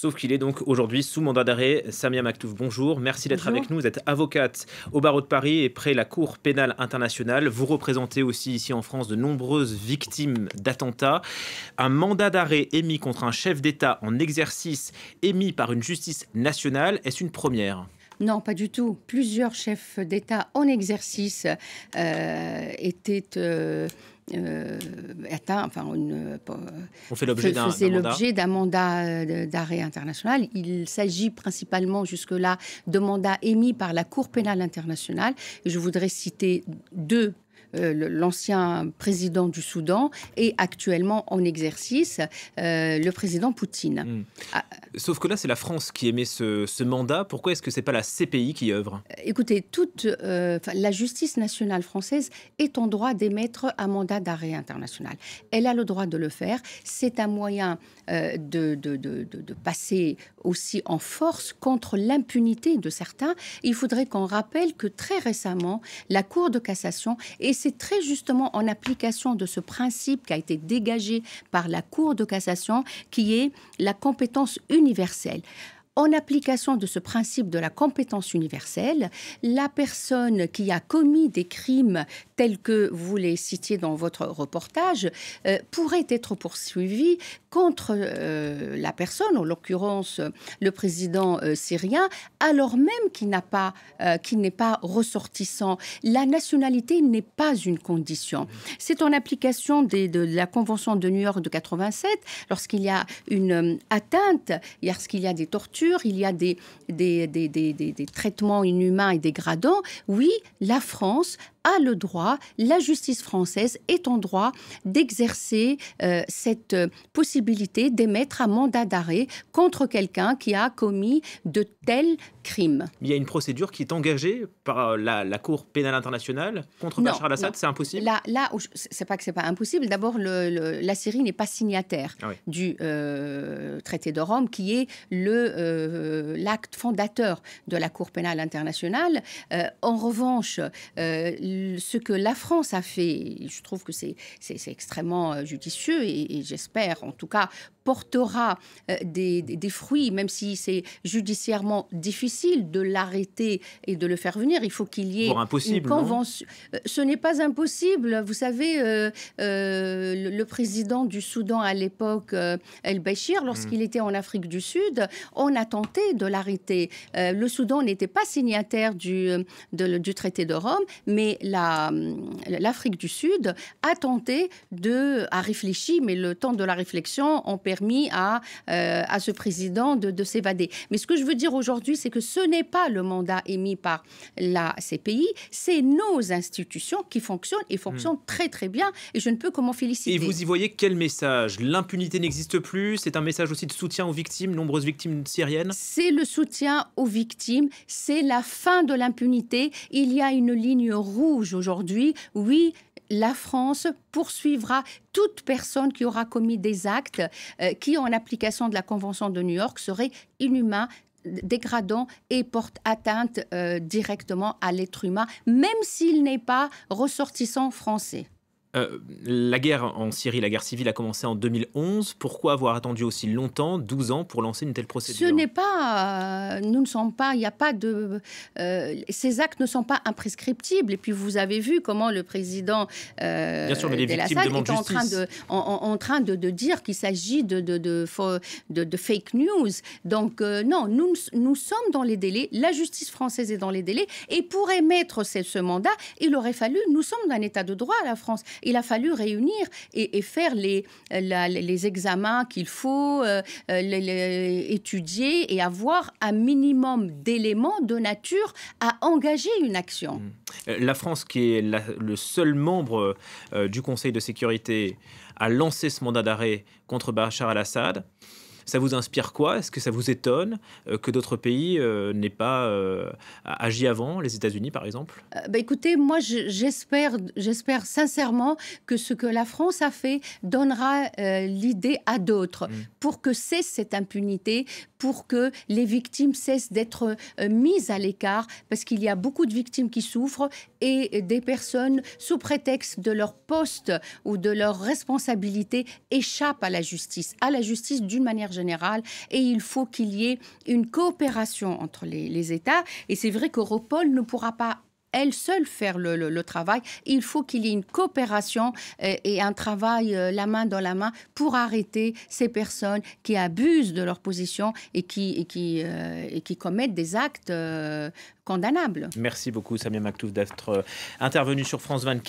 Sauf qu'il est donc aujourd'hui sous mandat d'arrêt. Samia Maktouf, bonjour. Merci d'être avec nous. Vous êtes avocate au barreau de Paris et près la Cour pénale internationale. Vous représentez aussi ici en France de nombreuses victimes d'attentats. Un mandat d'arrêt émis contre un chef d'État en exercice émis par une justice nationale, est-ce une première non, pas du tout. Plusieurs chefs d'État en exercice étaient... atteints. on l'objet d'un, mandat euh, d'arrêt international. Il s'agit principalement jusque-là de mandats émis par la Cour pénale internationale. je voudrais citer deux euh, l'ancien président du Soudan et actuellement en exercice euh, le président Poutine. Hmm. Ah. Sauf que là, c'est la France qui émet ce, mandat. Pourquoi est-ce que c'est pas la CPI qui œuvre euh, Écoutez, toute la justice nationale française est en droit d'émettre un mandat d'arrêt international. Elle a le droit de le faire. C'est un moyen de, de, de passer aussi en force contre l'impunité de certains. Il faudrait qu'on rappelle que très récemment, la Cour de cassation est c'est très justement en application de ce principe qui a été dégagé par la Cour de cassation, qui est la compétence universelle. En application de ce principe de la compétence universelle, la personne qui a commis des crimes tels que vous les citiez dans votre reportage euh, pourrait être poursuivie contre euh, la personne, en l'occurrence le président euh, syrien, alors même qu'il n'est pas ressortissant. La nationalité n'est pas une condition. C'est en application des, de la Convention de New York de 1987, lorsqu'il y a une atteinte, lorsqu'il y a des tortures il y a des, des, des traitements inhumains et dégradants. Oui, la France a le droit, la justice française est en droit d'exercer euh, cette euh, possibilité d'émettre un mandat d'arrêt contre quelqu'un qui a commis de tels crimes. Il y a une procédure qui est engagée par euh, la, Cour pénale internationale contre non, Bachar al-Assad, c'est impossible Là, là c'est pas que c'est pas impossible. D'abord, la Syrie n'est pas signataire ah du traité de Rome, qui est l'acte fondateur de la Cour pénale internationale. en revanche, euh, ce que la France a fait, je trouve que c'est extrêmement euh, judicieux et, j'espère en tout cas portera euh, des, fruits, même si c'est judiciairement difficile de l'arrêter et de le faire venir. Il faut qu'il y ait impossible, une convention. Ce n'est pas impossible. Vous savez, le, président du Soudan à l'époque, el bashir lorsqu'il mmh. était en Afrique du Sud, on a tenté de l'arrêter. le Soudan n'était pas signataire du traité de Rome, mais l'Afrique du Sud a tenté de, a réfléchi, mais le temps de la réflexion a permis à, euh, à ce président de, s'évader. Mais ce que je veux dire aujourd'hui, c'est que ce n'est pas le mandat émis par la CPI, c'est nos institutions qui fonctionnent et fonctionnent hmm. très très bien. Et je ne peux que m'en féliciter. Et vous y voyez quel message L'impunité n'existe plus. C'est un message aussi de soutien aux victimes, nombreuses victimes syriennes. C'est le soutien aux victimes. C'est la fin de l'impunité. Il y a une ligne rouge aujourd'hui. Oui, la France poursuivra toute personne qui aura commis des actes euh, qui, en application de la Convention de New York, seraient inhumains dégradants et portent atteinte euh, directement à l'être humain, même s'il n'est pas ressortissant français. Euh, la guerre en Syrie, la guerre civile a commencé en 2011. Pourquoi avoir attendu aussi longtemps, 12 ans, pour lancer une telle procédure Ce n'est pas, euh, nous ne sommes pas, il n'y a pas de, euh, ces actes ne sont pas imprescriptibles. Et puis vous avez vu comment le président Bien sûr, mais les est en train de, en, train de, dire qu'il s'agit de de, de, fake news. Donc non, nous, nous sommes dans les délais. La justice française est dans les délais. Et pour émettre ce, mandat, il aurait fallu, nous sommes dans un état de droit la France. Il a fallu réunir et, faire euh, les, les examens qu'il faut, euh, euh, les, étudier et avoir un minimum d'éléments de nature à engager une action. Mmh. La France, qui est le seul membre du Conseil de sécurité, a lancé ce mandat d'arrêt contre Bachar al-Assad. Ça vous inspire quoi Est-ce que ça vous étonne euh, que d'autres pays euh, n'aient pas euh, agi avant, les États-Unis par exemple bah Écoutez, moi j'espère, j'espère sincèrement que ce que la France a fait donnera l'idée à d'autres mm. pour que cesse cette impunité, pour que les victimes cessent d'être mises à l'écart, parce qu'il y a beaucoup de victimes qui souffrent et des personnes, sous prétexte de leur poste ou de leur responsabilité, échappent à la justice, à la justice d'une manière générale. Et il faut qu'il y ait une coopération entre les, les États. Et c'est vrai qu'Europol ne pourra pas elle seule faire le, travail. Il faut qu'il y ait une coopération euh, et un travail euh, la main dans la main pour arrêter ces personnes qui abusent de leur position et qui, euh, commettent des actes condamnables. Merci beaucoup, Samia Maktouf, d'être intervenu sur France 24.